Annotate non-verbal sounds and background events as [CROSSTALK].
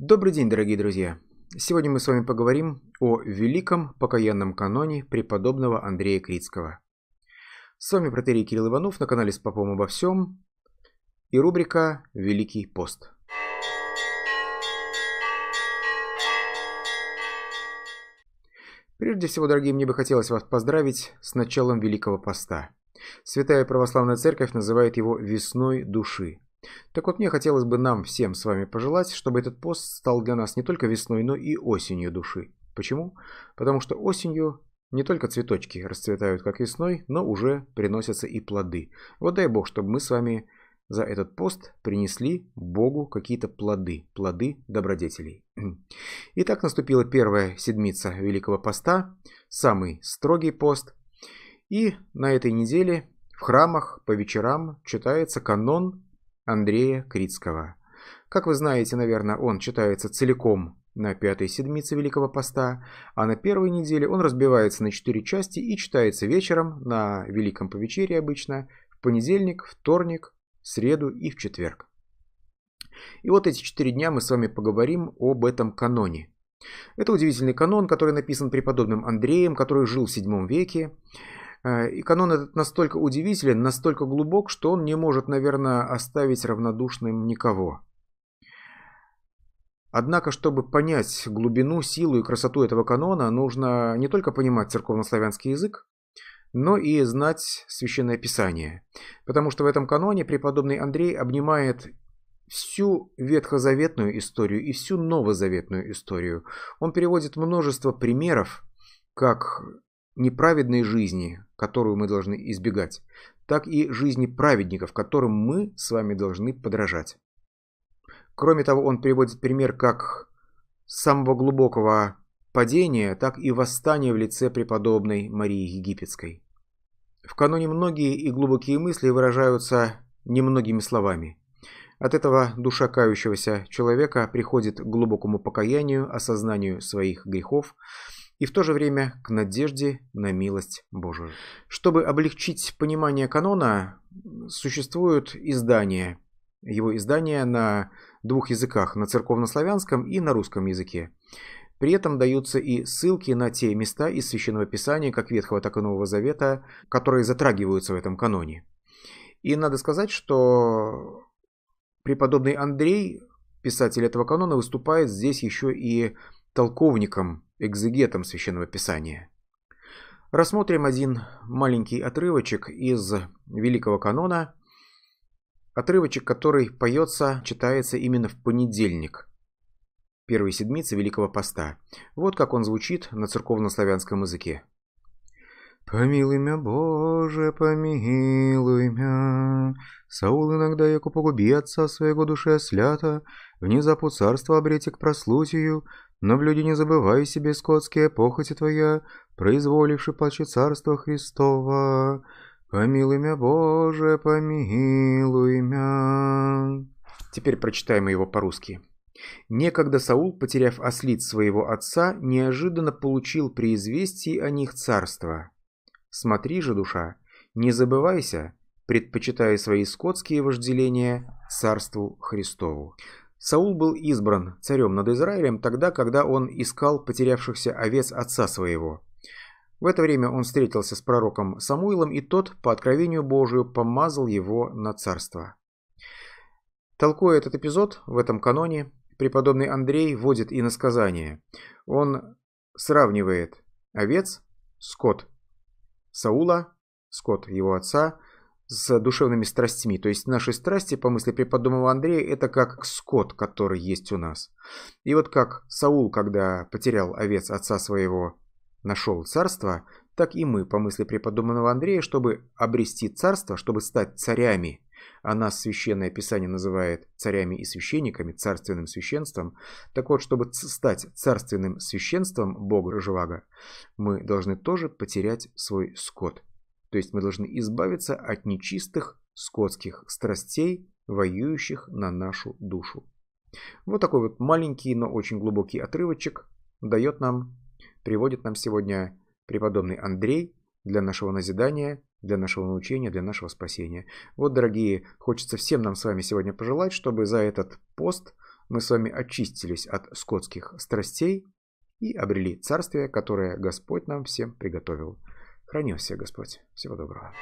Добрый день, дорогие друзья! Сегодня мы с вами поговорим о великом покаянном каноне преподобного Андрея Критского. С вами протерий Кирилл Иванов на канале «С попом обо всем» и рубрика «Великий пост». Прежде всего, дорогие, мне бы хотелось вас поздравить с началом Великого Поста. Святая Православная Церковь называет его «весной души», так вот, мне хотелось бы нам всем с вами пожелать, чтобы этот пост стал для нас не только весной, но и осенью души. Почему? Потому что осенью не только цветочки расцветают, как весной, но уже приносятся и плоды. Вот дай бог, чтобы мы с вами за этот пост принесли Богу какие-то плоды, плоды добродетелей. [CLEARS THROAT] Итак, наступила первая седмица Великого Поста, самый строгий пост. И на этой неделе в храмах по вечерам читается канон Андрея Крицкого. Как вы знаете, наверное, он читается целиком на пятой седмице Великого Поста, а на первой неделе он разбивается на четыре части и читается вечером на Великом Повечере обычно, в понедельник, вторник, среду и в четверг. И вот эти четыре дня мы с вами поговорим об этом каноне. Это удивительный канон, который написан преподобным Андреем, который жил в VII веке. Э, и канон этот настолько удивителен, настолько глубок, что он не может, наверное, оставить равнодушным никого. Однако, чтобы понять глубину, силу и красоту этого канона, нужно не только понимать церковнославянский язык, но и знать Священное Писание. Потому что в этом каноне преподобный Андрей обнимает всю ветхозаветную историю и всю новозаветную историю. Он переводит множество примеров, как неправедной жизни, которую мы должны избегать, так и жизни праведников, которым мы с вами должны подражать. Кроме того, он приводит пример как самого глубокого падения, так и восстания в лице преподобной Марии Египетской. В каноне многие и глубокие мысли выражаются немногими словами. От этого душа кающегося человека приходит к глубокому покаянию, осознанию своих грехов, и в то же время к надежде на милость Божию. Чтобы облегчить понимание канона, существуют издания. Его издания на двух языках, на церковнославянском и на русском языке. При этом даются и ссылки на те места из Священного Писания, как Ветхого, так и Нового Завета, которые затрагиваются в этом каноне. И надо сказать, что преподобный Андрей, писатель этого канона, выступает здесь еще и толковником экзегетом Священного Писания. Рассмотрим один маленький отрывочек из Великого канона, отрывочек, который поется, читается именно в понедельник, первой седмицы Великого Поста. Вот как он звучит на церковнославянском языке. Помилуй мя, Боже, помилуй мя. Саул иногда, яко погуби отца своего душе слята, внезапу царство обрети к прослутию, но люди не забывай себе скотские похоти твоя, произволивши плаче царство Христово. Помилуй меня, Боже, помилуй меня. Теперь прочитаем его по-русски. Некогда Саул, потеряв ослиц своего отца, неожиданно получил при известии о них царство. Смотри же, душа, не забывайся, предпочитая свои скотские вожделения царству Христову. Саул был избран царем над Израилем тогда, когда он искал потерявшихся овец отца своего. В это время он встретился с пророком Самуилом, и тот, по откровению Божию, помазал его на царство. Толкуя этот эпизод в этом каноне, преподобный Андрей вводит иносказание. Он сравнивает овец, скот Саула, скот его отца, с душевными страстями. То есть наши страсти, по мысли преподобного Андрея, это как скот, который есть у нас. И вот как Саул, когда потерял овец отца своего, нашел царство, так и мы, по мысли преподобного Андрея, чтобы обрести царство, чтобы стать царями, а нас Священное Писание называет царями и священниками, царственным священством, так вот, чтобы стать царственным священством Бога Живаго, мы должны тоже потерять свой скот. То есть мы должны избавиться от нечистых скотских страстей, воюющих на нашу душу. Вот такой вот маленький, но очень глубокий отрывочек дает нам, приводит нам сегодня преподобный Андрей для нашего назидания, для нашего научения, для нашего спасения. Вот, дорогие, хочется всем нам с вами сегодня пожелать, чтобы за этот пост мы с вами очистились от скотских страстей и обрели царствие, которое Господь нам всем приготовил. Храни вас всех Господь. Всего доброго.